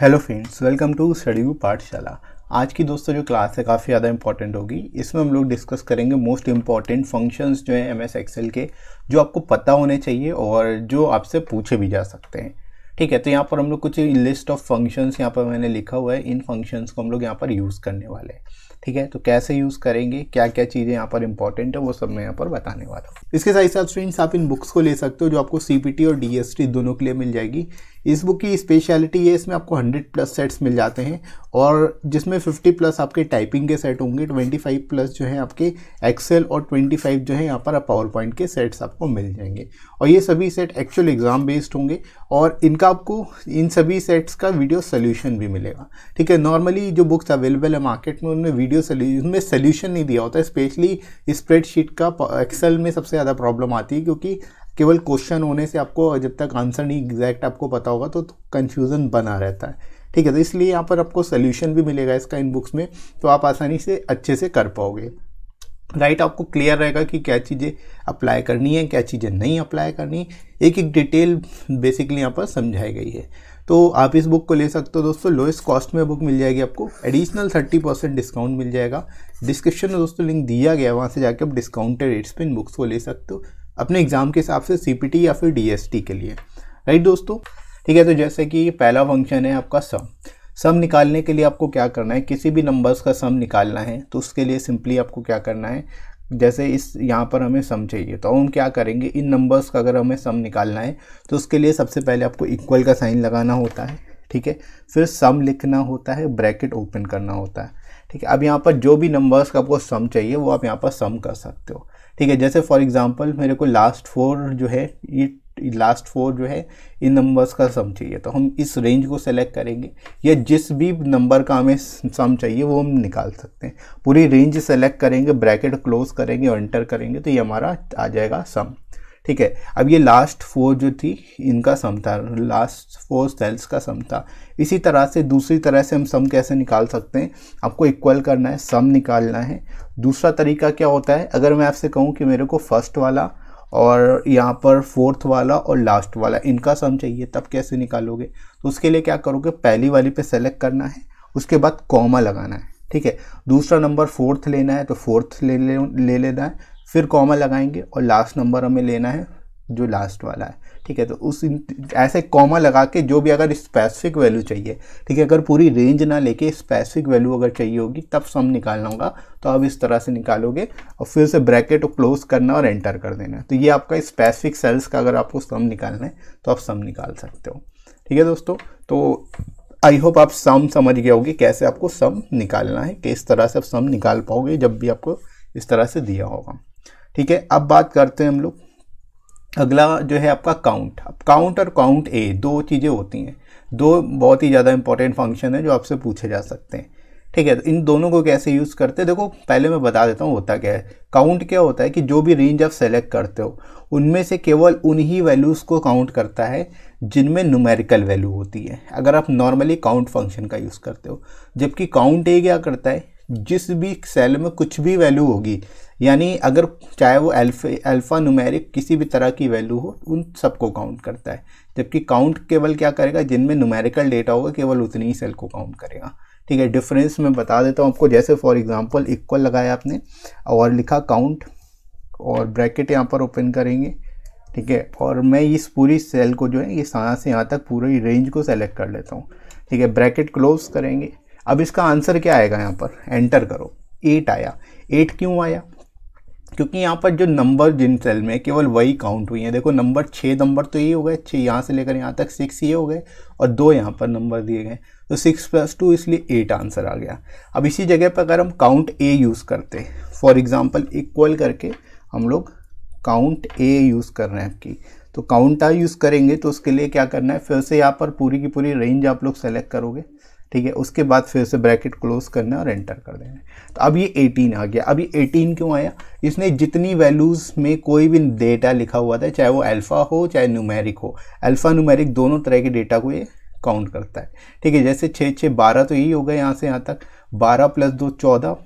Hello friends welcome to study you Pathshala आज की दोस्तों जो क्लास है काफ़ी ज़्यादा इंपॉर्टेंट होगी इसमें हम लोग डिस्कस करेंगे मोस्ट इंपॉर्टेंट फंक्शंस जो हैं एम एस एक्सेल के जो आपको पता होने चाहिए और जो आपसे पूछे भी जा सकते हैं ठीक है तो यहाँ पर हम लोग कुछ लिस्ट ऑफ फंक्शंस यहाँ पर मैंने लिखा हुआ है इन फंक्शंस को हम लोग यहाँ पर यूज़ करने वाले हैं ठीक है तो कैसे यूज़ करेंगे क्या क्या चीज़ें यहाँ पर इंपॉर्टेंट है वो सब मैं यहाँ पर बताने वाला हूँ इसके साथ साथ फ्रेंड्स आप इन बुक्स को ले सकते हो जो आपको सी और डी दोनों के लिए मिल जाएगी इस बुक की स्पेशलिटी है इसमें आपको 100 प्लस सेट्स मिल जाते हैं और जिसमें 50 प्लस आपके टाइपिंग के सेट होंगे 25 प्लस जो है आपके एक्सेल और 25 जो है यहाँ पर पावर पॉइंट के सेट्स आपको मिल जाएंगे और ये सभी सेट एक्चुअल एग्ज़ाम बेस्ड होंगे और इनका आपको इन सभी सेट्स का वीडियो सोल्यूशन भी मिलेगा ठीक है नॉर्मली जो बुक्स अवेलेबल है मार्केट में उनमें वीडियो उनमें सोल्यूशन नहीं दिया होता स्पेशली स्प्रेडशीट का एक्सेल में सबसे ज़्यादा प्रॉब्लम आती है क्योंकि केवल क्वेश्चन होने से आपको जब तक आंसर नहीं एग्जैक्ट आपको पता होगा तो कन्फ्यूज़न बना रहता है ठीक है तो इसलिए यहाँ पर आपको सोल्यूशन भी मिलेगा इसका इन बुक्स में तो आप आसानी से अच्छे से कर पाओगे राइट right, आपको क्लियर रहेगा कि क्या चीज़ें अप्लाई करनी है क्या चीज़ें नहीं अप्लाई करनी एक एक डिटेल बेसिकली यहाँ पर समझाई गई है तो आप इस बुक को ले सकते हो दोस्तों लोएस्ट कॉस्ट में बुक मिल जाएगी आपको एडिशनल थर्टी परसेंट डिस्काउंट मिल जाएगा डिस्क्रिप्शन में दोस्तों लिंक दिया गया है वहाँ से जाके आप डिस्काउंटेड रेट्स पर इन बुक्स को ले सकते हो अपने एग्ज़ाम के हिसाब से सी या फिर डी के लिए राइट दोस्तों ठीक है तो जैसे कि पहला फंक्शन है आपका सम सम निकालने के लिए आपको क्या करना है किसी भी नंबर्स का सम निकालना है तो उसके लिए सिंपली आपको क्या करना है जैसे इस यहाँ पर हमें सम चाहिए तो हम क्या करेंगे इन नंबर्स का अगर हमें सम निकालना है तो उसके लिए सबसे पहले आपको इक्वल का साइन लगाना होता है ठीक है फिर सम लिखना होता है ब्रैकेट ओपन करना होता है ठीक है अब यहाँ पर जो भी नंबर्स का आपको सम चाहिए वो आप यहाँ पर सम कर सकते हो ठीक है जैसे फॉर एग्ज़ाम्पल मेरे को लास्ट फोर जो है ये लास्ट फोर जो है इन नंबर्स का सम चाहिए तो हम इस रेंज को सेलेक्ट करेंगे या जिस भी नंबर का हमें सम चाहिए वो हम निकाल सकते हैं पूरी रेंज सेलेक्ट करेंगे ब्रैकेट क्लोज करेंगे और एंटर करेंगे तो ये हमारा आ जाएगा सम ठीक है अब ये लास्ट फोर जो थी इनका सम था लास्ट फोर सेल्स का सम था इसी तरह से दूसरी तरह से हम सम कैसे निकाल सकते हैं आपको इक्वल करना है सम निकालना है दूसरा तरीका क्या होता है अगर मैं आपसे कहूँ कि मेरे को फर्स्ट वाला और यहाँ पर फोर्थ वाला और लास्ट वाला इनका सम चाहिए तब कैसे निकालोगे तो उसके लिए क्या करोगे पहली वाली पे सेलेक्ट करना है उसके बाद कॉमा लगाना है ठीक है दूसरा नंबर फोर्थ लेना है तो फोर्थ ले ले, ले लेना है फिर कॉमा लगाएंगे और लास्ट नंबर हमें लेना है जो लास्ट वाला है ठीक है तो उस ऐसे कॉमा लगा के जो भी अगर स्पेसिफिक वैल्यू चाहिए ठीक है अगर पूरी रेंज ना लेके स्पेसिफिक वैल्यू अगर चाहिए होगी तब सम निकालना होगा तो आप इस तरह से निकालोगे और फिर से ब्रैकेट को क्लोज करना और एंटर कर देना तो ये आपका स्पेसिफिक सेल्स का अगर आपको सम निकालना है तो आप सम निकाल सकते हो ठीक है दोस्तों तो आई होप आप सम समझ गए होगी कैसे आपको सम निकालना है किस तरह से आप सम निकाल पाओगे जब भी आपको इस तरह से दिया होगा ठीक है अब बात करते हैं हम लोग अगला जो है आपका काउंट अब काउंट और काउंट ए दो चीज़ें होती हैं दो बहुत ही ज़्यादा इंपॉर्टेंट फंक्शन है जो आपसे पूछे जा सकते हैं ठीक है तो इन दोनों को कैसे यूज़ करते हैं देखो पहले मैं बता देता हूँ होता क्या है काउंट क्या होता है कि जो भी रेंज आप सेलेक्ट करते हो उनमें से केवल उन्हीं वैल्यूज़ को काउंट करता है जिनमें न्यूमेरिकल वैल्यू होती है अगर आप नॉर्मली काउंट फंक्शन का यूज़ करते हो जबकि काउंट ए क्या करता है जिस भी सेल में कुछ भी वैल्यू होगी यानी अगर चाहे वो अल्फा अल्फ़ा नुमेरिक किसी भी तरह की वैल्यू हो उन सबको काउंट करता है जबकि काउंट केवल क्या करेगा जिनमें नुमेरिकल डेटा होगा केवल उतनी ही सेल को काउंट करेगा ठीक है डिफरेंस मैं बता देता हूँ आपको जैसे फॉर एग्जांपल इक्वल लगाया आपने और लिखा काउंट और ब्रैकेट यहाँ पर ओपन करेंगे ठीक है और मैं इस पूरी सेल को जो है ये यहाँ से यहाँ तक पूरी रेंज को सेलेक्ट कर लेता हूँ ठीक है ब्रैकेट क्लोज करेंगे अब इसका आंसर क्या आएगा यहाँ पर एंटर करो एट आया एट क्यों आया क्योंकि यहाँ पर जो नंबर जिन सेल में केवल वही काउंट हुई है देखो नंबर छः नंबर तो ये हो गए छः यहाँ से लेकर यहाँ तक सिक्स ये हो गए और दो यहाँ पर नंबर दिए गए तो सिक्स प्लस टू इसलिए एट आंसर आ गया अब इसी जगह पर अगर हम काउंट ए यूज़ करते फॉर एग्ज़ाम्पल इक्वल करके हम लोग काउंट ए यूज़ कर रहे हैं आपकी तो काउंट आ यूज़ करेंगे तो उसके लिए क्या करना है फिर से यहाँ पर पूरी की पूरी रेंज आप लोग सेलेक्ट करोगे ठीक है उसके बाद फिर से ब्रैकेट क्लोज करना और एंटर कर देना तो अब ये 18 आ गया अब ये 18 क्यों आया इसने जितनी वैल्यूज़ में कोई भी डेटा लिखा हुआ था चाहे वो अल्फ़ा हो चाहे न्यूमेरिक हो अल्फ़ा न्यूमेरिक दोनों तरह के डेटा को ये काउंट करता है ठीक है जैसे छः छः बारह तो यही हो गया यहाँ से यहाँ तक बारह प्लस दो चौदह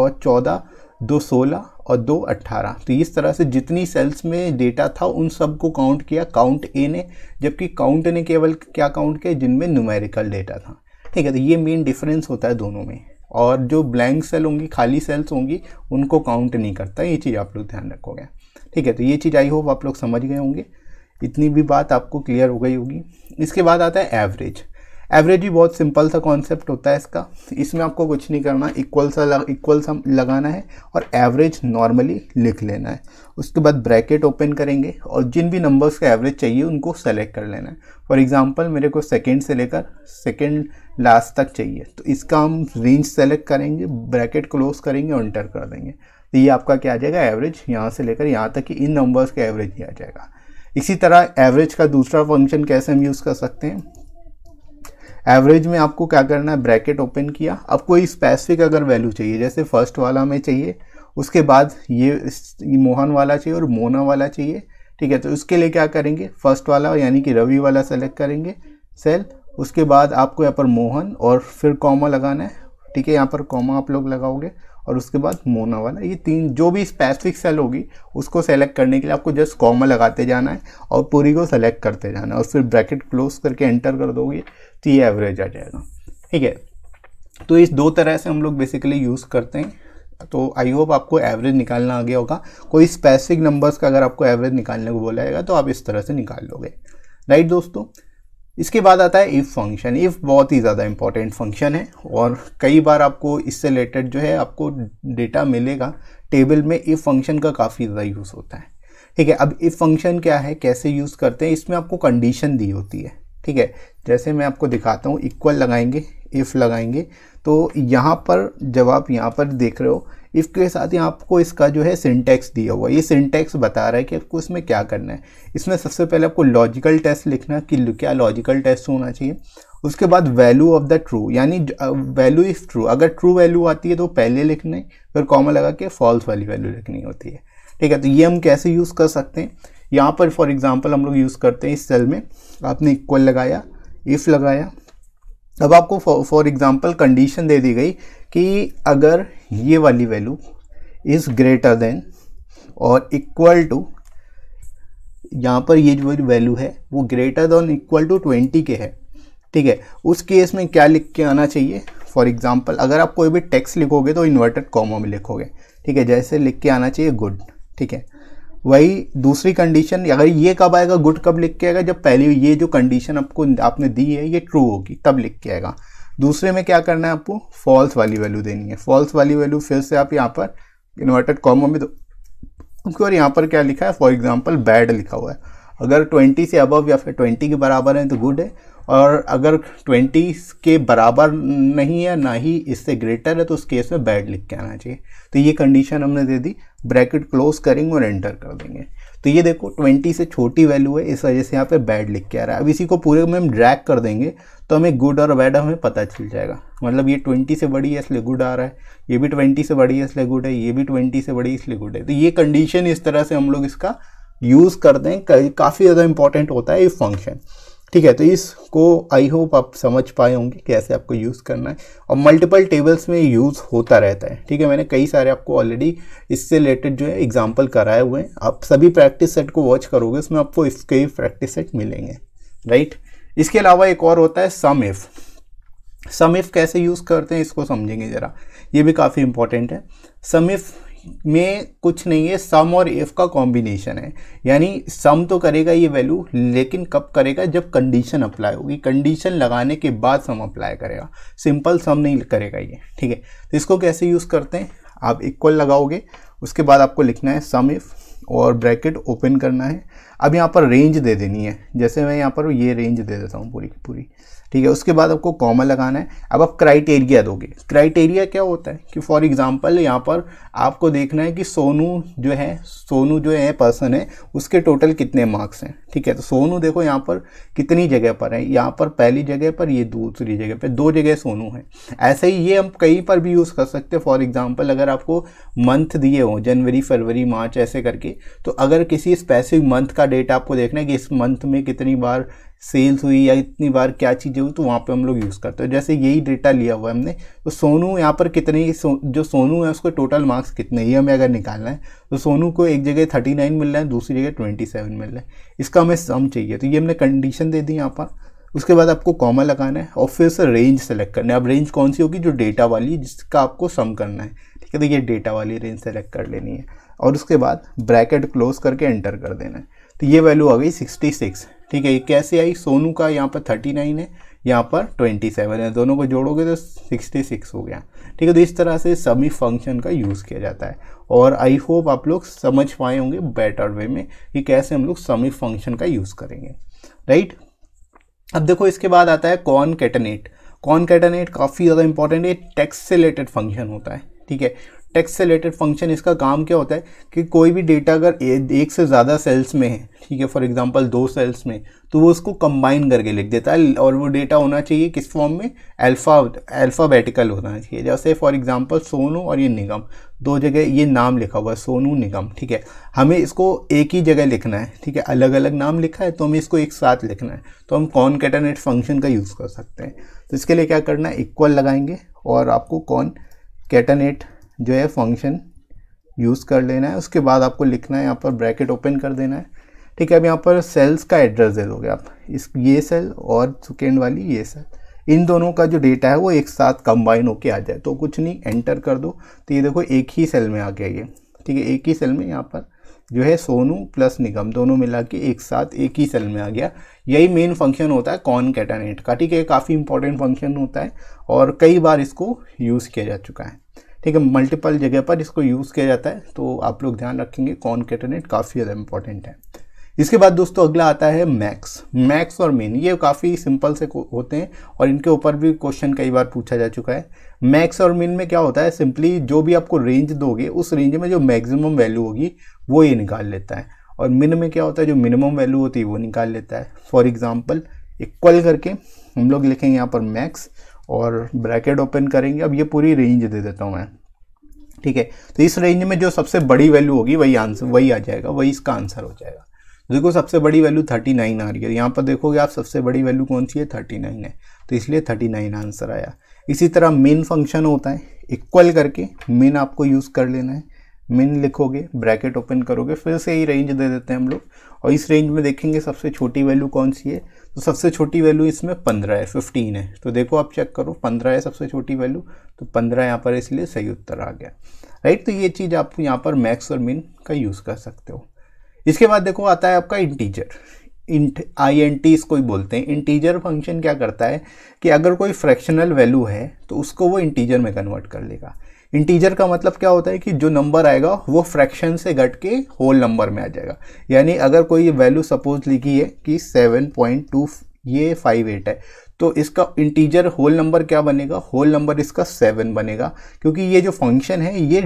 और चौदह दो सोलह और दो अट्ठारह तो इस तरह से जितनी सेल्स में डेटा था उन सब को काउंट किया काउंट ए ने जबकि काउंट ने केवल क्या काउंट किया जिनमें न्यूमेरिकल डेटा था ठीक है तो ये मेन डिफरेंस होता है दोनों में और जो ब्लैंक सेल होंगी खाली सेल्स होंगी उनको काउंट नहीं करता ये चीज़ आप लोग ध्यान रखोगे ठीक है तो ये चीज़ आई होप आप लोग समझ गए होंगे इतनी भी बात आपको क्लियर हो गई होगी इसके बाद आता है एवरेज एवरेज भी बहुत सिंपल सा कॉन्सेप्ट होता है इसका इसमें आपको कुछ नहीं करना इक्वल सा लग, इक्वल सा लगाना है और एवरेज नॉर्मली लिख लेना है उसके बाद ब्रैकेट ओपन करेंगे और जिन भी नंबर्स का एवरेज चाहिए उनको सेलेक्ट कर लेना है फॉर एग्जांपल मेरे को सेकेंड से लेकर सेकेंड लास्ट तक चाहिए तो इसका हम रेंज सेलेक्ट करेंगे ब्रैकेट क्लोज करेंगे और इंटर कर देंगे तो ये आपका क्या आ जाएगा एवरेज यहाँ से लेकर यहाँ तक कि इन नंबर्स का एवरेज ही आ जाएगा इसी तरह एवरेज का दूसरा फंक्शन कैसे हम यूज़ कर सकते हैं एवरेज में आपको क्या करना है ब्रैकेट ओपन किया अब कोई स्पेसिफिक अगर वैल्यू चाहिए जैसे फर्स्ट वाला में चाहिए उसके बाद ये मोहन वाला चाहिए और मोना वाला चाहिए ठीक है तो उसके लिए क्या करेंगे फर्स्ट वाला यानी कि रवि वाला सेलेक्ट करेंगे सेल उसके बाद आपको यहाँ पर मोहन और फिर कॉमा लगाना है ठीक है यहाँ पर कॉमा आप लोग लगाओगे और उसके बाद मोना वाला ये तीन जो भी स्पेसिफिक सेल होगी उसको सेलेक्ट करने के लिए आपको जस्ट कॉमा लगाते जाना है और पूरी को सेलेक्ट करते जाना है और फिर ब्रैकेट क्लोज करके एंटर कर दोगे तो ये एवरेज आ जाएगा ठीक है तो इस दो तरह से हम लोग बेसिकली यूज़ करते हैं तो आई होप आपको एवरेज निकालना आ गया होगा कोई स्पेसिफिक नंबर्स का अगर आपको एवरेज निकालने को बोला जाएगा तो आप इस तरह से निकाल लोगे राइट दोस्तों इसके बाद आता है इफ़ फंक्शन इफ़ बहुत ही ज़्यादा इंपॉर्टेंट फंक्शन है और कई बार आपको इससे रिलेटेड जो है आपको डेटा मिलेगा टेबल में इफ़ फंक्शन का काफ़ी ज़्यादा यूज़ होता है ठीक है अब इफ़ फंक्शन क्या है कैसे यूज़ करते हैं इसमें आपको कंडीशन दी होती है ठीक है जैसे मैं आपको दिखाता हूँ इक्वल लगाएंगे इफ़ लगाएंगे तो यहाँ पर जब आप यहाँ पर देख रहे हो इफ़ के साथ ही आपको इसका जो है सिंटेक्स दिया हुआ ये सिंटेक्स बता रहा है कि आपको इसमें क्या करना है इसमें सबसे पहले आपको लॉजिकल टेस्ट लिखना कि क्या लॉजिकल टेस्ट होना चाहिए उसके बाद वैल्यू ऑफ द ट्रू यानी वैल्यू इफ़ ट्रू अगर ट्रू वैल्यू आती है तो पहले लिखना है फिर कॉमा लगा के फॉल्स वाली वैल्यू लिखनी होती है ठीक है तो ये हम कैसे यूज़ कर सकते हैं यहाँ पर फॉर एग्ज़ाम्पल हम लोग यूज़ करते हैं इस सेल में आपने इक्वल लगाया इफ़ लगाया अब आपको फॉर एग्ज़ाम्पल कंडीशन दे दी गई कि अगर ये वाली वैल्यू इज़ ग्रेटर देन और इक्वल टू यहाँ पर ये जो वैल्यू है वो greater than equal to twenty के है ठीक है उस केस में क्या लिख के आना चाहिए फॉर एग्ज़ाम्पल अगर आप कोई भी टेक्स्ट लिखोगे तो इन्वर्टेड कॉमो में लिखोगे ठीक है जैसे लिख के आना चाहिए गुड ठीक है वही दूसरी कंडीशन अगर ये कब आएगा गुड कब लिख के आएगा जब पहली ये जो कंडीशन आपको आपने दी है ये ट्रू होगी तब लिख के आएगा दूसरे में क्या करना है आपको फॉल्स वाली वैल्यू देनी है फॉल्स वाली वैल्यू फिर से आप यहाँ पर इन्वर्टेड कॉमो में दो और यहाँ पर क्या लिखा है फॉर एग्जाम्पल बैड लिखा हुआ है अगर ट्वेंटी से अबव या फिर ट्वेंटी के बराबर है तो गुड है और अगर ट्वेंटी के बराबर नहीं है ना ही इससे ग्रेटर है तो उस केस में बैड लिख के आना चाहिए तो ये कंडीशन हमने दे दी ब्रैकेट क्लोज करेंगे और एंटर कर देंगे तो ये देखो 20 से छोटी वैल्यू है इस वजह से यहाँ पे बैड लिख के आ रहा है अब इसी को पूरे में हम ड्रैग कर देंगे तो हमें गुड और बैड हमें पता चल जाएगा मतलब ये 20 से बड़ी है इसलिए गुड आ रहा है ये भी 20 से बड़ी है इसलिए गुड है ये भी 20 से बड़ी इसलिए गुड है तो ये कंडीशन इस तरह से हम लोग इसका यूज़ करते हैं काफ़ी ज़्यादा इंपॉर्टेंट होता है ये फंक्शन ठीक है तो इसको आई होप आप समझ पाए होंगे कैसे आपको यूज़ करना है और मल्टीपल टेबल्स में यूज़ होता रहता है ठीक है मैंने कई सारे आपको ऑलरेडी इससे रिलेटेड जो है एग्जांपल कराए हुए हैं आप सभी प्रैक्टिस सेट को वॉच करोगे उसमें आपको इसके ही प्रैक्टिस सेट मिलेंगे राइट इसके अलावा एक और होता है सम इफ़ सम इफ़ कैसे यूज़ करते हैं इसको समझेंगे ज़रा ये भी काफ़ी इंपॉर्टेंट है सम इफ़ में कुछ नहीं है सम और एफ का कॉम्बिनेशन है यानी सम तो करेगा ये वैल्यू लेकिन कब करेगा जब कंडीशन अप्लाई होगी कंडीशन लगाने के बाद सम अप्लाई करेगा सिंपल सम नहीं करेगा ये ठीक है तो इसको कैसे यूज़ करते हैं आप इक्वल लगाओगे उसके बाद आपको लिखना है सम इफ़ और ब्रैकेट ओपन करना है अब यहाँ पर रेंज दे देनी है जैसे मैं यहाँ पर ये रेंज दे देता हूँ पूरी की पूरी ठीक है उसके बाद आपको कॉमा लगाना है अब आप क्राइटेरिया दोगे क्राइटेरिया क्या होता है कि फॉर एग्जांपल यहाँ पर आपको देखना है कि सोनू जो है सोनू जो है पर्सन है उसके टोटल कितने मार्क्स हैं ठीक है तो सोनू देखो यहाँ पर कितनी जगह पर है यहाँ पर पहली जगह पर ये दूसरी जगह पर दो जगह सोनू है ऐसे ही ये हम कहीं पर भी यूज़ कर सकते हैं फॉर एग्ज़ाम्पल अगर आपको मंथ दिए हों जनवरी फरवरी मार्च ऐसे करके तो अगर किसी स्पेसिफिक मंथ का डेटा आपको देखना है कि इस मंथ में कितनी बार सेल्स हुई या इतनी बार क्या चीज़ें हुई तो वहाँ पे हम लोग यूज़ करते हैं जैसे यही डेटा लिया हुआ है हमने तो सोनू यहाँ पर कितने सो, जो सोनू है उसको टोटल मार्क्स कितने ये हमें अगर निकालना है तो सोनू को एक जगह थर्टी नाइन मिल रहा है दूसरी जगह ट्वेंटी सेवन मिल रहा है इसका हमें सम चाहिए तो ये हमने कंडीशन दे दी यहाँ पर उसके बाद आपको कॉमा लगाना है और फिर से रेंज सेलेक्ट करना है अब रेंज कौन सी होगी जो डेटा वाली जिसका आपको सम करना है ठीक है तो ये डेटा वाली रेंज सेलेक्ट कर लेनी है और उसके बाद ब्रैकेट क्लोज करके एंटर कर देना है तो ये वैल्यू आ गई 66 ठीक है ये कैसे आई सोनू का यहाँ पर 39 है यहाँ पर 27 है दोनों को जोड़ोगे तो 66 हो गया ठीक है तो इस तरह से सभी फंक्शन का यूज़ किया जाता है और आई होप आप लोग समझ पाए होंगे बेटर वे में कि कैसे हम लोग समी फंक्शन का यूज़ करेंगे राइट अब देखो इसके बाद आता है कॉन कैटनेट कॉन कैटनेट काफ़ी ज़्यादा इंपॉर्टेंट है टैक्स से रिलेटेड फंक्शन होता है ठीक है टेक्स से रिलेटेड फंक्शन इसका काम क्या होता है कि कोई भी डेटा अगर एक से ज़्यादा सेल्स में है ठीक है फॉर एग्जांपल दो सेल्स में तो वो उसको कंबाइन करके लिख देता है और वो डेटा होना चाहिए किस फॉर्म में अल्फ़ा अल्फ़ाबेटिकल होना चाहिए जैसे फॉर एग्जांपल सोनू और ये निगम दो जगह ये नाम लिखा हुआ है सोनू निगम ठीक है हमें इसको एक ही जगह लिखना है ठीक है अलग अलग नाम लिखा है तो हमें इसको एक साथ लिखना है तो हम कॉन कैटानेट फंक्शन का यूज़ कर सकते हैं तो इसके लिए क्या करना है इक्वल लगाएंगे और आपको कौन कैटानेट जो है फंक्शन यूज़ कर लेना है उसके बाद आपको लिखना है यहाँ पर ब्रैकेट ओपन कर देना है ठीक है अब यहाँ पर सेल्स का एड्रेस दे दोगे आप इस ये सेल और सेकेंड वाली ये सेल इन दोनों का जो डेटा है वो एक साथ कंबाइन होके आ जाए तो कुछ नहीं एंटर कर दो तो ये देखो एक ही सेल में आ गया ये ठीक है एक ही सेल में यहाँ पर जो है सोनू प्लस निगम दोनों मिला के एक साथ एक ही सेल में आ गया यही मेन फंक्शन होता है कॉन कैटानेट का ठीक है काफ़ी इंपॉर्टेंट फंक्शन होता है और कई बार इसको यूज़ किया जा चुका है ठीक है मल्टीपल जगह पर इसको यूज़ किया जाता है तो आप लोग ध्यान रखेंगे कैटरनेट काफ़ी ज़्यादा इंपॉर्टेंट है इसके बाद दोस्तों अगला आता है मैक्स मैक्स और मेन ये काफ़ी सिंपल से होते हैं और इनके ऊपर भी क्वेश्चन कई बार पूछा जा चुका है मैक्स और मेन में क्या होता है सिंपली जो भी आपको रेंज दोगे उस रेंज में जो मैक्सिमम वैल्यू होगी वो ये निकाल लेता है और मिन में क्या होता है जो मिनिमम वैल्यू होती है वो निकाल लेता है फॉर एग्ज़ाम्पल इक्वल करके हम लोग लिखेंगे यहाँ पर मैक्स और ब्रैकेट ओपन करेंगे अब ये पूरी रेंज दे देता हूँ मैं ठीक है तो इस रेंज में जो सबसे बड़ी वैल्यू होगी वही आंसर वही आ जाएगा वही इसका आंसर हो जाएगा तो देखो सबसे बड़ी वैल्यू थर्टी नाइन आ रही है यहाँ पर देखोगे आप सबसे बड़ी वैल्यू कौन सी है थर्टी नाइन है तो इसलिए थर्टी नाइन आंसर आया इसी तरह मेन फंक्शन होता है इक्वल करके मेन आपको यूज़ कर लेना है मिन लिखोगे ब्रैकेट ओपन करोगे फिर से यही रेंज दे देते हैं हम लोग और इस रेंज में देखेंगे सबसे छोटी वैल्यू कौन सी है तो सबसे छोटी वैल्यू इसमें पंद्रह है फिफ्टीन है तो देखो आप चेक करो पंद्रह है सबसे छोटी वैल्यू तो पंद्रह यहाँ पर इसलिए सही उत्तर आ गया राइट तो ये चीज़ आप यहाँ पर मैक्स और मिन का यूज़ कर सकते हो इसके बाद देखो आता है आपका integer int I N T इसको ही बोलते हैं इंटीजर फंक्शन क्या करता है कि अगर कोई फ्रैक्शनल वैल्यू है तो उसको वो इंटीजर में कन्वर्ट कर लेगा इंटीजर का मतलब क्या होता है कि जो नंबर आएगा वो फ्रैक्शन से घट के होल नंबर में आ जाएगा यानी अगर कोई वैल्यू सपोज लिखी है कि 7.2 ये 58 है तो इसका इंटीजर होल नंबर क्या बनेगा होल नंबर इसका सेवन बनेगा क्योंकि ये जो फंक्शन है ये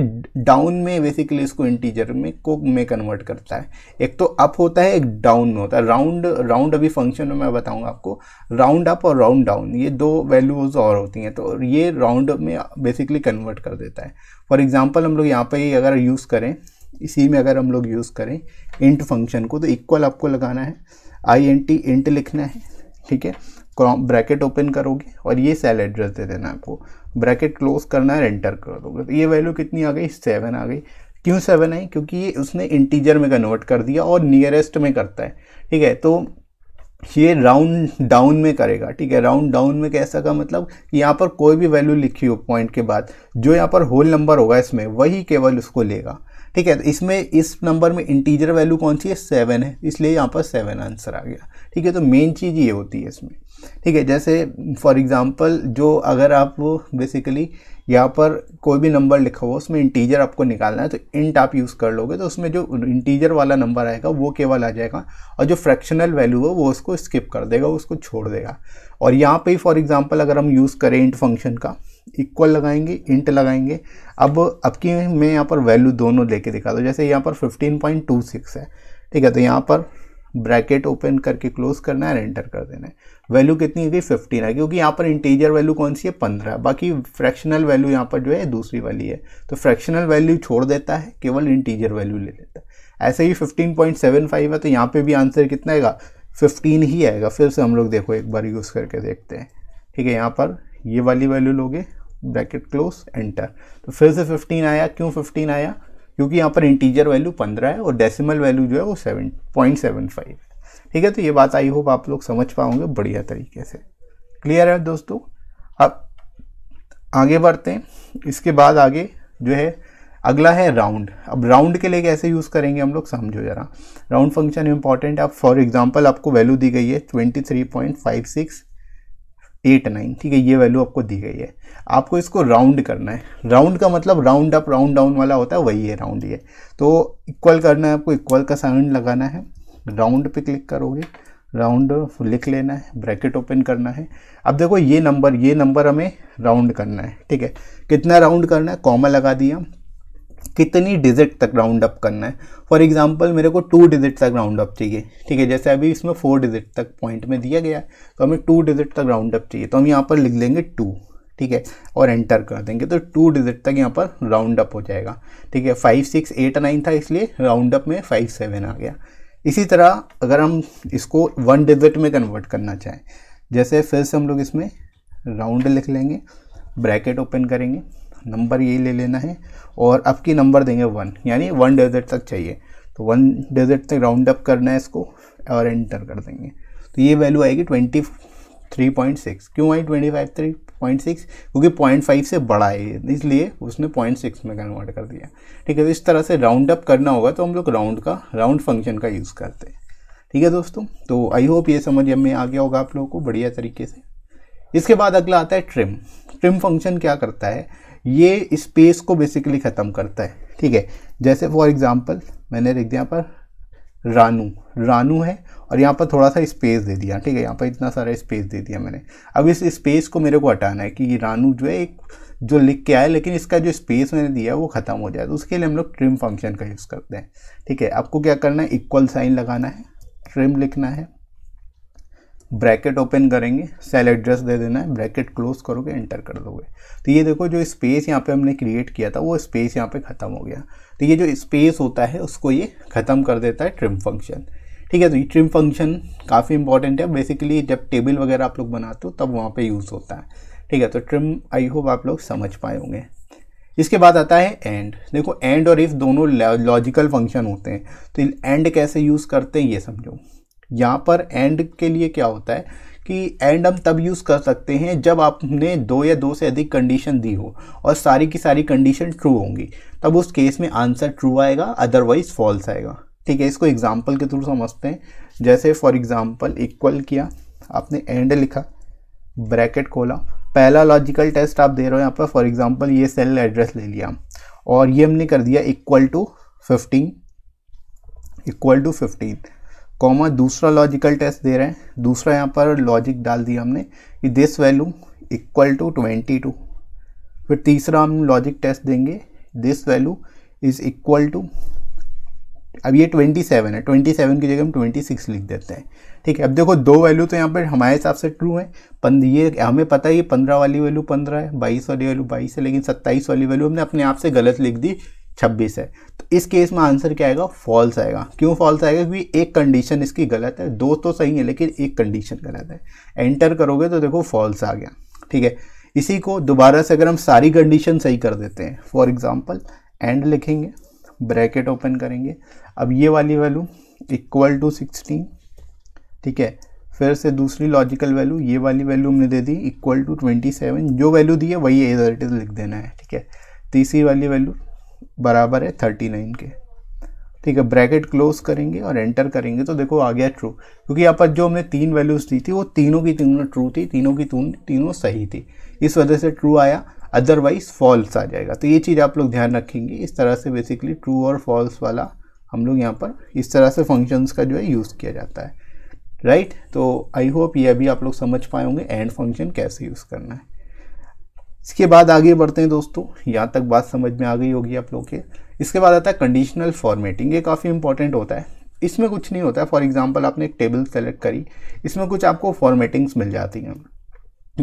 डाउन में बेसिकली इसको इंटीजर में को में कन्वर्ट करता है एक तो अप होता है एक डाउन में होता है राउंड राउंड अभी फंक्शन में मैं बताऊंगा आपको राउंड अप और राउंड डाउन ये दो वैल्यूज और होती हैं तो ये राउंड में बेसिकली कन्वर्ट कर देता है फॉर एग्जाम्पल हम लोग यहाँ पर अगर यूज़ करें इसी में अगर हम लोग यूज़ करें इंट फंक्शन को तो इक्वल आपको लगाना है आई एन टी इंट लिखना है ठीक है ब्रैकेट ओपन करोगे और ये सेल एड्रेस दे देना आपको ब्रैकेट क्लोज करना है एंटर कर दोगे तो ये वैल्यू कितनी आ गई सेवन आ गई क्यों सेवन आई क्योंकि ये उसने इंटीजर में कन्वर्ट कर दिया और नियरेस्ट में करता है ठीक है तो ये राउंड डाउन में करेगा ठीक है राउंड डाउन में कैसा का मतलब यहाँ पर कोई भी वैल्यू लिखी हो पॉइंट के बाद जो यहाँ पर होल नंबर होगा इसमें वही केवल उसको लेगा ठीक है इसमें इस नंबर में इंटीजर वैल्यू कौन सी है सेवन है इसलिए यहाँ पर सेवन आंसर आ गया ठीक है तो मेन चीज़ ये होती है इसमें ठीक है जैसे फॉर एग्ज़ाम्पल जो अगर आप बेसिकली यहाँ पर कोई भी नंबर लिखा हुआ उसमें इंटीजर आपको निकालना है तो इंट आप यूज़ कर लोगे तो उसमें जो इंटीजर वाला नंबर आएगा वो केवल आ जाएगा और जो फ्रैक्शनल वैल्यू है वो उसको स्किप कर देगा उसको छोड़ देगा और यहाँ पे फॉर एग्ज़ाम्पल अगर हम यूज़ करें इंट फंक्शन का इक्वल लगाएंगे इंट लगाएंगे अब अब की मैं यहाँ पर वैल्यू दोनों लेके दिखा दूँ जैसे यहाँ पर 15.26 है ठीक है तो यहाँ पर ब्रैकेट ओपन करके क्लोज करना है और एंटर कर देना है वैल्यू कितनी गई फिफ्टीन है क्योंकि यहाँ पर इंटीजर वैल्यू कौन सी है पंद्रह बाकी फ्रैक्शनल वैल्यू यहाँ पर जो है दूसरी वाली है तो फ्रैक्शनल वैल्यू छोड़ देता है केवल इंटीजर वैल्यू ले लेता है ऐसे ही फिफ्टीन पॉइंट सेवन फाइव है तो यहाँ पर भी आंसर कितना आएगा फिफ्टीन ही आएगा फिर से हम लोग देखो एक बार यूज़ करके देखते हैं ठीक है यहाँ पर ये वाली वैल्यू लोगे ब्रैकेट क्लोज एंटर तो फिर से 15 आया क्यों 15 आया क्योंकि यहाँ पर इंटीजर वैल्यू 15 है और डेसिमल वैल्यू जो है वो सेवन पॉइंट सेवन फाइव ठीक है तो ये बात आई होप आप लोग समझ पाओगे बढ़िया तरीके से क्लियर है दोस्तों अब आगे बढ़ते हैं इसके बाद आगे जो है अगला है राउंड अब राउंड के लिए कैसे यूज़ करेंगे हम लोग समझो जरा राउंड फंक्शन इंपॉर्टेंट अब फॉर एग्जांपल आपको वैल्यू दी गई है 23.56 एट नाइन ठीक है ये वैल्यू आपको दी गई है आपको इसको राउंड करना है राउंड का मतलब राउंड अप राउंड डाउन वाला होता है वही है राउंड ये तो इक्वल करना है आपको इक्वल का साइन लगाना है राउंड पे क्लिक करोगे राउंड लिख लेना है ब्रैकेट ओपन करना है अब देखो ये नंबर ये नंबर हमें राउंड करना है ठीक है कितना राउंड करना है कॉमा लगा दिया कितनी डिजिट तक राउंड अप करना है फॉर एग्जांपल मेरे को टू डिजिट तक राउंड अप चाहिए ठीक है जैसे अभी इसमें फोर डिजिट तक पॉइंट में दिया गया है तो हमें टू डिजिट तक राउंड अप चाहिए तो हम यहाँ पर लिख लेंगे टू ठीक है और एंटर कर देंगे तो टू डिजिट तक यहाँ पर राउंड अप हो जाएगा ठीक है फाइव सिक्स एट नाइन था इसलिए राउंड अप में फाइव सेवन आ गया इसी तरह अगर हम इसको वन डिजिट में कन्वर्ट करना चाहें जैसे फिर से हम लोग इसमें राउंड लिख लेंगे ब्रैकेट ओपन करेंगे नंबर यही ले लेना है और अब की नंबर देंगे वन यानी वन डिजिट तक चाहिए तो वन डिजिट तक राउंड अप करना है इसको और एंटर कर देंगे तो ये वैल्यू आएगी ट्वेंटी थ्री पॉइंट सिक्स क्यों आई twenty five three point six क्योंकि पॉइंट फाइव से बड़ा है इसलिए उसने पॉइंट सिक्स में कन्वर्ट कर दिया ठीक है तो इस तरह से राउंड अप करना होगा तो हम लोग राउंड का राउंड फंक्शन का यूज़ करते हैं ठीक है दोस्तों तो आई होप ये समझ में आ गया होगा आप लोगों को बढ़िया तरीके से इसके बाद अगला आता है ट्रिम ट्रिम फंक्शन क्या करता है ये स्पेस को बेसिकली ख़त्म करता है ठीक है जैसे फॉर एग्ज़ाम्पल मैंने लिख दिया यहाँ पर रानू रानू है और यहाँ पर थोड़ा सा स्पेस दे दिया ठीक है यहाँ पर इतना सारा स्पेस दे दिया मैंने अब इस स्पेस को मेरे को हटाना है कि ये रानू जो है एक जो लिख के आए लेकिन इसका जो स्पेस मैंने दिया वो ख़त्म हो जाए तो उसके लिए हम लोग ट्रिम फंक्शन का यूज़ करते हैं ठीक है आपको क्या करना है इक्वल साइन लगाना है ट्रिम लिखना है ब्रैकेट ओपन करेंगे सेल एड्रेस दे देना है ब्रैकेट क्लोज करोगे एंटर कर दोगे तो ये देखो जो स्पेस यहाँ पे हमने क्रिएट किया था वो स्पेस यहाँ पे ख़त्म हो गया तो ये जो स्पेस होता है उसको ये ख़त्म कर देता है ट्रिम फंक्शन ठीक है तो ये ट्रिम फंक्शन काफ़ी इंपॉर्टेंट है बेसिकली जब टेबल वगैरह आप लोग बनाते हो तब वहाँ पर यूज़ होता है ठीक है तो ट्रिम आई होप आप लोग समझ पाए होंगे इसके बाद आता है एंड देखो एंड और इफ़ दोनों लॉजिकल फंक्शन होते हैं तो एंड कैसे यूज़ करते हैं ये समझो यहाँ पर एंड के लिए क्या होता है कि एंड हम तब यूज़ कर सकते हैं जब आपने दो या दो से अधिक कंडीशन दी हो और सारी की सारी कंडीशन ट्रू होंगी तब उस केस में आंसर ट्रू आएगा अदरवाइज फॉल्स आएगा ठीक है इसको एग्जाम्पल के थ्रू समझते हैं जैसे फॉर एग्ज़ाम्पल इक्वल किया आपने एंड लिखा ब्रैकेट खोला पहला लॉजिकल टेस्ट आप दे रहे हो यहाँ पर फॉर एग्ज़ाम्पल ये सेल एड्रेस ले लिया और ये हमने कर दिया equal to fifteen equal to fifteen comma दूसरा लॉजिकल टेस्ट दे रहे हैं दूसरा यहाँ पर लॉजिक डाल दिया हमने कि this value equal to twenty two फिर तीसरा हम लॉजिक टेस्ट देंगे this value is equal to अब ये ट्वेंटी सेवन है ट्वेंटी सेवन की जगह हम ट्वेंटी सिक्स लिख देते हैं ठीक है अब देखो दो वैल्यू तो यहाँ पर हमारे हिसाब से ट्रू है पन ये हमें पता है ये पंद्रह वाली वैल्यू पंद्रह है बाईस वाली वैल्यू बाईस है लेकिन सत्ताईस वाली वैल्यू हमने अपने आप से गलत लिख दी छब्बीस है तो इस केस में आंसर क्या आएगा फॉल्स आएगा क्यों फॉल्स आएगा क्योंकि एक कंडीशन इसकी गलत है दो तो सही है लेकिन एक कंडीशन गलत है एंटर करोगे तो देखो फॉल्स आ गया ठीक है इसी को दोबारा से अगर हम सारी कंडीशन सही कर देते हैं फॉर एग्जाम्पल एंड लिखेंगे ब्रैकेट ओपन करेंगे अब ये वाली वैल्यू इक्वल टू सिक्सटीन ठीक है फिर से दूसरी लॉजिकल वैल्यू ये वाली वैल्यू हमने दे दी इक्वल टू ट्वेंटी सेवन जो वैल्यू दी है वही एज इट इज़ लिख देना है ठीक है तीसरी वाली वैल्यू बराबर है थर्टी नाइन के ठीक है ब्रैकेट क्लोज करेंगे और एंटर करेंगे तो देखो आ गया ट्रू क्योंकि यहाँ पर जो हमने तीन वैल्यूज़ ली थी वो तीनों की तीनों ट्रू थी तीनों की तीन तीनों सही थी इस वजह से ट्रू आया अदरवाइज फॉल्स आ जाएगा तो ये चीज़ आप लोग ध्यान रखेंगे इस तरह से बेसिकली ट्रू और फॉल्स वाला हम लोग यहाँ पर इस तरह से फंक्शंस का जो है यूज़ किया जाता है राइट right? तो आई होप ये अभी आप लोग समझ पाए होंगे एंड फंक्शन कैसे यूज़ करना है इसके बाद आगे बढ़ते हैं दोस्तों यहाँ तक बात समझ में आ गई होगी आप लोग के इसके बाद आता है कंडीशनल फॉर्मेटिंग ये काफ़ी इंपॉर्टेंट होता है इसमें कुछ नहीं होता है फॉर एग्जाम्पल आपने एक टेबल सेलेक्ट करी इसमें कुछ आपको फॉर्मेटिंग्स मिल जाती हैं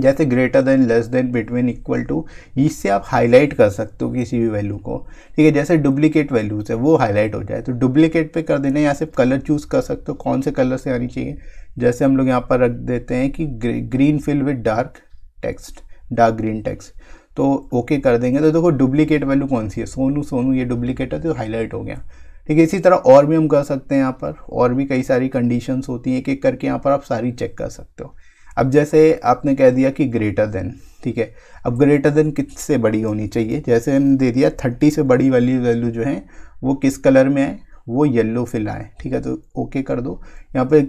जैसे greater than less than between equal to इससे आप हाईलाइट कर सकते हो किसी भी वैल्यू को ठीक है जैसे डुप्लीकेट वैल्यूज है वो हाईलाइट हो जाए तो डुप्लीकेट पे कर देना या सिर्फ कलर चूज़ कर सकते हो कौन से कलर से आनी चाहिए जैसे हम लोग यहाँ पर रख देते हैं कि green fill with dark text dark green text तो ओके कर देंगे तो देखो डुप्लीकेट वैल्यू कौन सी है सोनू सोनू ये डुप्लीकेट है तो हाईलाइट हो गया ठीक है इसी तरह और भी हम कर सकते हैं यहाँ पर और भी कई सारी कंडीशंस होती हैं एक एक करके यहाँ पर आप सारी चेक कर सकते हो अब जैसे आपने कह दिया कि ग्रेटर देन ठीक है अब ग्रेटर देन किस से बड़ी होनी चाहिए जैसे हमने दे दिया थर्टी से बड़ी वाली वैल्यू जो है वो किस कलर में है वो येल्लो फिल आए ठीक है तो ओके कर दो यहाँ पे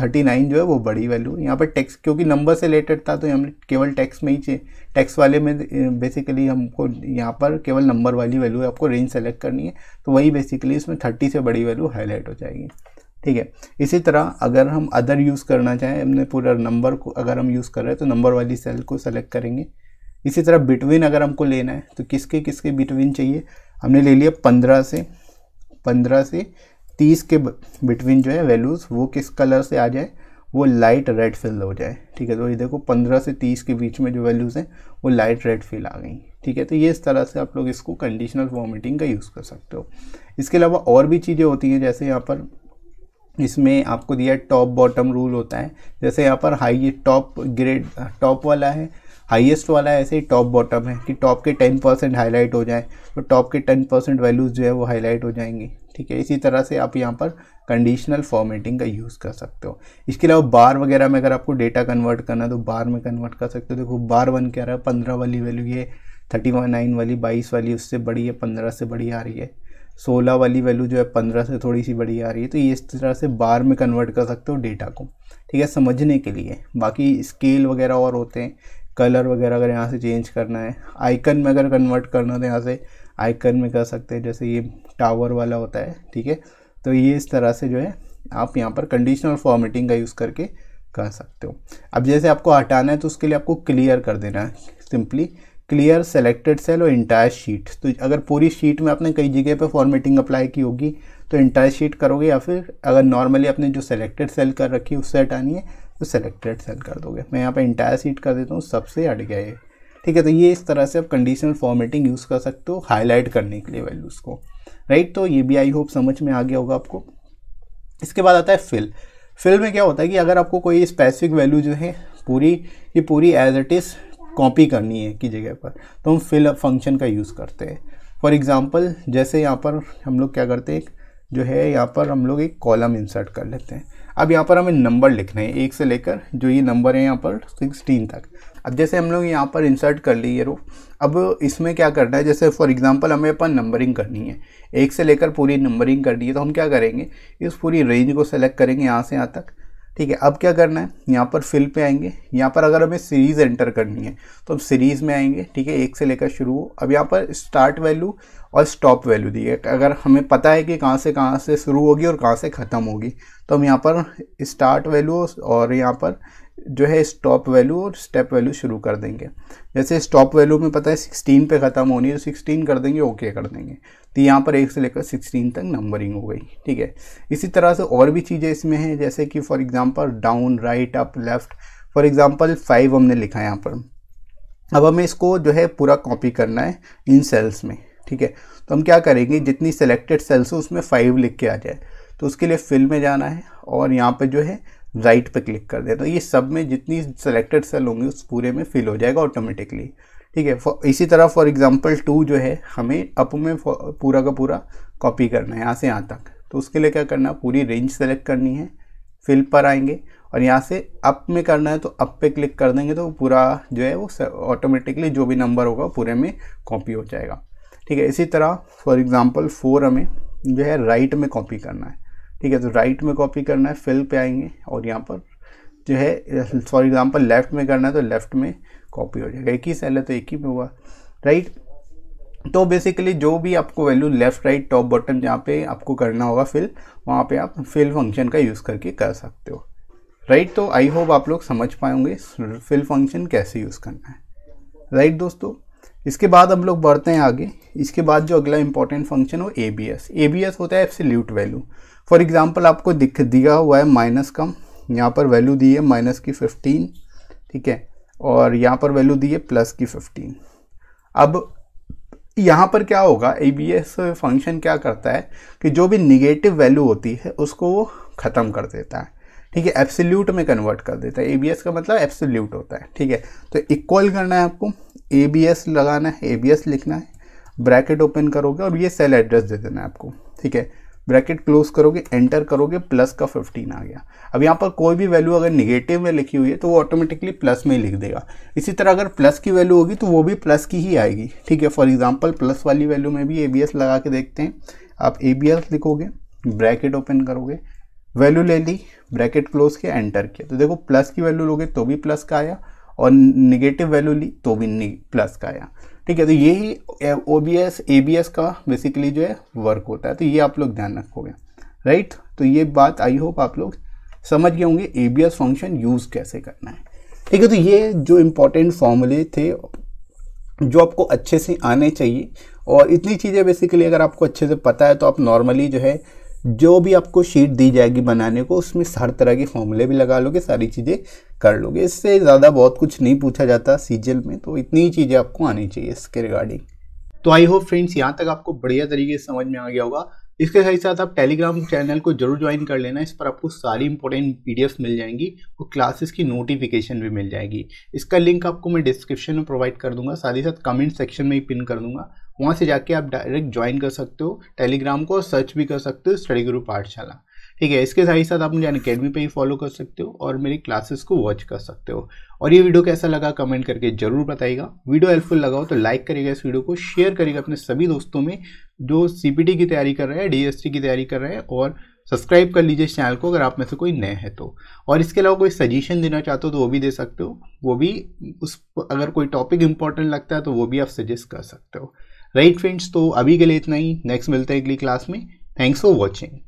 थर्टी नाइन जो है वो बड़ी वैल्यू यहाँ पर टैक्स क्योंकि नंबर से रिलेटेड था तो हम केवल टैक्स में ही चाहिए टैक्स वाले में बेसिकली हमको यहाँ पर केवल नंबर वाली वैल्यू आपको रेंज सेलेक्ट करनी है तो वही बेसिकली इसमें थर्टी से बड़ी वैल्यू हाईलाइट हो जाएगी ठीक है इसी तरह अगर हम अदर यूज़ करना चाहें हमने पूरा नंबर को अगर हम यूज़ कर रहे हैं तो नंबर वाली सेल को सेलेक्ट करेंगे इसी तरह बिटवीन अगर हमको लेना है तो किसके किसके बिटवीन चाहिए हमने ले लिया पंद्रह से पंद्रह से तीस के बिटवीन जो है वैल्यूज़ वो किस कलर से आ जाए वो लाइट रेड फिल हो जाए ठीक है तो ये देखो पंद्रह से तीस के बीच में जो वैल्यूज़ हैं वो लाइट रेड फिल आ गई ठीक है तो ये इस तरह से आप लोग इसको कंडीशनल वॉमिटिंग का यूज़ कर सकते हो इसके अलावा और भी चीज़ें होती हैं जैसे यहाँ पर इसमें आपको दिया है टॉप बॉटम रूल होता है जैसे यहाँ पर हाई टॉप ग्रेड टॉप वाला है हाईएस्ट वाला ऐसे ही टॉप बॉटम है कि टॉप के टेन परसेंट हाईलाइट हो जाए तो टॉप के टेन परसेंट वैल्यूज़ जो है वो हाईलाइट हो जाएंगी ठीक है इसी तरह से आप यहाँ पर कंडीशनल फॉर्मेटिंग का यूज़ कर सकते हो इसके अलावा बार वगैरह में अगर आपको डेटा कन्वर्ट करना है तो बार में कन्वर्ट कर सकते हो देखो बार वन कह रहा है पंद्रह वाली वैल्यू ये थर्टी वन नाइन वाली बाईस वाली उससे बड़ी है पंद्रह से बड़ी आ रही है सोलह वाली वैल्यू जो है पंद्रह से थोड़ी सी बड़ी आ रही है तो ये इस तरह से बार में कन्वर्ट कर सकते हो डेटा को ठीक है समझने के लिए बाकी स्केल वगैरह और होते हैं कलर वगैरह अगर यहाँ से चेंज करना है आइकन में अगर कन्वर्ट करना हो तो यहाँ से आइकन में कर सकते हैं जैसे ये टावर वाला होता है ठीक है तो ये इस तरह से जो है आप यहाँ पर कंडीशनल फॉर्मेटिंग का यूज़ करके कर सकते हो अब जैसे आपको हटाना है तो उसके लिए आपको क्लियर कर देना है सिंपली क्लियर सेलेक्टेड सेल और इंटायर शीट तो अगर पूरी शीट में आपने कई जगह पर फॉर्मेटिंग अप्लाई की होगी तो इंटायर शीट करोगे या फिर अगर नॉर्मली आपने जो सेलेक्टेड सेल कर रखी है उससे हटानी है तो सेलेक्टेड सेल कर दोगे मैं यहाँ पे इंटायर सीट कर देता हूँ सबसे हट गया ये ठीक है तो ये इस तरह से आप कंडीशनल फॉर्मेटिंग यूज़ कर सकते हो हाईलाइट करने के लिए वैल्यूज़ को राइट तो ये भी आई होप समझ में आ गया होगा आपको इसके बाद आता है फिल फिल में क्या होता है कि अगर आपको कोई स्पेसिफिक वैल्यू जो है पूरी ये पूरी एज इट इज़ कॉपी करनी है की जगह पर तो हम फिल फंक्शन का यूज़ करते हैं फॉर एग्ज़ाम्पल जैसे यहाँ पर हम लोग क्या करते हैं जो है यहाँ पर हम लोग एक कॉलम इंसर्ट कर लेते हैं अब यहाँ पर हमें नंबर लिखने हैं एक से लेकर जो ये नंबर है यहाँ पर सिक्सटीन तक अब जैसे हम लोग यहाँ पर इंसर्ट कर ली रो अब इसमें क्या करना है जैसे फॉर एग्जांपल हमें अपन नंबरिंग करनी है एक से लेकर पूरी नंबरिंग करनी है तो हम क्या करेंगे इस पूरी रेंज को सेलेक्ट करेंगे यहाँ से यहाँ तक ठीक है अब क्या करना है यहाँ पर फिल पे आएंगे यहाँ पर अगर हमें सीरीज़ एंटर करनी है तो हम सीरीज़ में आएंगे ठीक है एक से लेकर शुरू हो अब यहाँ पर स्टार्ट वैल्यू और स्टॉप वैल्यू दी है अगर हमें पता है कि कहाँ से कहाँ से शुरू होगी और कहाँ से ख़त्म होगी तो हम यहाँ पर स्टार्ट वैल्यू और यहाँ पर जो है स्टॉप वैल्यू और स्टेप वैल्यू शुरू कर देंगे जैसे स्टॉप वैल्यू में पता है सिक्सटीन पे ख़त्म होनी है तो सिक्सटीन कर देंगे ओके okay कर देंगे तो यहाँ पर एक से लेकर सिक्सटीन तक नंबरिंग हो गई ठीक है इसी तरह से और भी चीज़ें इसमें हैं जैसे कि for example down right up left for example five हमने लिखा है यहाँ पर अब हमें इसको जो है पूरा कॉपी करना है इन सेल्स में ठीक है तो हम क्या करेंगे जितनी सेलेक्टेड सेल्स हो उसमें फाइव लिख के आ जाए तो उसके लिए फिल में जाना है और यहाँ पर जो है राइट पर क्लिक कर दें तो ये सब में जितनी सेलेक्टेड सेल होंगी उस पूरे में फिल हो जाएगा ऑटोमेटिकली ठीक है इसी तरह फॉर एग्जांपल टू जो है हमें अप में पूरा का पूरा कॉपी करना है यहाँ से यहाँ तक तो उसके लिए क्या करना है पूरी रेंज सेलेक्ट करनी है फिल पर आएंगे और यहाँ से अप में करना है तो अप पे क्लिक कर देंगे तो पूरा जो है वो ऑटोमेटिकली जो भी नंबर होगा पूरे में कॉपी हो जाएगा ठीक है इसी तरह फॉर एग्ज़ाम्पल फोर हमें जो है राइट में कॉपी करना है ठीक है तो राइट में कॉपी करना है फिल पे आएंगे और यहाँ पर जो है फॉर एग्जांपल लेफ्ट में करना है तो लेफ्ट में कॉपी हो जाएगा एक ही सेल है तो एक ही में हुआ राइट तो बेसिकली जो भी आपको value left right top bottom जहाँ पे आपको करना होगा फिल वहाँ पे आप फिल फंक्शन का यूज़ करके कर सकते हो राइट तो आई होप आप लोग समझ पाएंगे फिल फंक्शन कैसे यूज़ करना है राइट दोस्तों इसके बाद हम लोग बढ़ते हैं आगे इसके बाद जो अगला इंपॉर्टेंट फंक्शन वो A B S A B S होता है एब्सोल्यूट वैल्यू फॉर एग्जांपल आपको दिख दिया हुआ है माइनस कम यहाँ पर वैल्यू दी है माइनस की फिफ्टीन ठीक है और यहाँ पर वैल्यू दी है प्लस की फिफ्टीन अब यहाँ पर क्या होगा ए बी एस फंक्शन क्या करता है कि जो भी निगेटिव वैल्यू होती है उसको वो ख़त्म कर देता है ठीक है एब्सोल्यूट में कन्वर्ट कर देता है ए का मतलब एब्सोल्यूट होता है ठीक है तो इक्वल करना है आपको ए लगाना है ए लिखना है ब्रैकेट ओपन करोगे और ये सेल एड्रेस दे देना है आपको ठीक है ब्रैकेट क्लोज करोगे एंटर करोगे प्लस का 15 आ गया अब यहाँ पर कोई भी वैल्यू अगर निगेटिव में लिखी हुई है तो वो ऑटोमेटिकली प्लस में ही लिख देगा इसी तरह अगर प्लस की वैल्यू होगी तो वो भी प्लस की ही आएगी ठीक है फॉर एग्जांपल प्लस वाली वैल्यू में भी ए लगा के देखते हैं आप ए लिखोगे ब्रैकेट ओपन करोगे वैल्यू ले ली ब्रैकेट क्लोज किया एंटर किया तो देखो प्लस की वैल्यू लोगे तो भी प्लस का आया और निगेटिव वैल्यू ली तो भी प्लस का आया ठीक है तो यही O B S A B S का बेसिकली जो है वर्क होता है तो ये आप लोग ध्यान रखोगे राइट तो ये बात आई होप आप लोग समझ गए होंगे A B S function use कैसे करना है ठीक है तो ये जो इम्पोर्टेंट फॉर्मूले थे जो आपको अच्छे से आने चाहिए और इतनी चीज़ें बेसिकली अगर आपको अच्छे से पता है तो आप नॉर्मली जो है जो भी आपको शीट दी जाएगी बनाने को उसमें हर तरह के फॉर्मूले भी लगा लोगे सारी चीज़ें कर लोगे इससे ज़्यादा बहुत कुछ नहीं पूछा जाता सीजल में तो इतनी ही चीज़ें आपको आनी चाहिए इसके रिगार्डिंग तो आई होप फ्रेंड्स यहाँ तक आपको बढ़िया तरीके से समझ में आ गया होगा इसके साथ साथ आप टेलीग्राम चैनल को जरूर ज्वाइन कर लेना इस पर आपको सारी इंपॉर्टेंट पीडीएफ्स मिल जाएंगी और क्लासेस की नोटिफिकेशन भी मिल जाएगी इसका लिंक आपको मैं डिस्क्रिप्शन में प्रोवाइड कर दूंगा साथ ही साथ कमेंट सेक्शन में ही पिन कर दूंगा वहाँ से जाके आप डायरेक्ट ज्वाइन कर सकते हो टेलीग्राम को और सर्च भी कर सकते हो स्टडी गुरु पाठशाला ठीक है इसके साथ ही साथ आप मुझे अकेडमी पर ही फॉलो कर सकते हो और मेरी क्लासेस को वॉच कर सकते हो और ये वीडियो कैसा लगा कमेंट करके जरूर बताइएगा वीडियो हेल्पफुल लगा हो तो लाइक करेगा इस वीडियो को शेयर करेगा अपने सभी दोस्तों में जो सी की तैयारी कर रहे हैं डी की तैयारी कर रहे हैं और सब्सक्राइब कर लीजिए इस चैनल को अगर आप में से कोई नए हैं तो और इसके अलावा कोई सजेशन देना चाहते हो तो वो भी दे सकते हो वो भी उस अगर कोई टॉपिक इंपॉर्टेंट लगता है तो वो भी आप सजेस्ट कर सकते हो राइट right फ्रेंड्स तो अभी के लिए इतना ही नेक्स्ट मिलते हैं अगली क्लास में थैंक्स फॉर वॉचिंग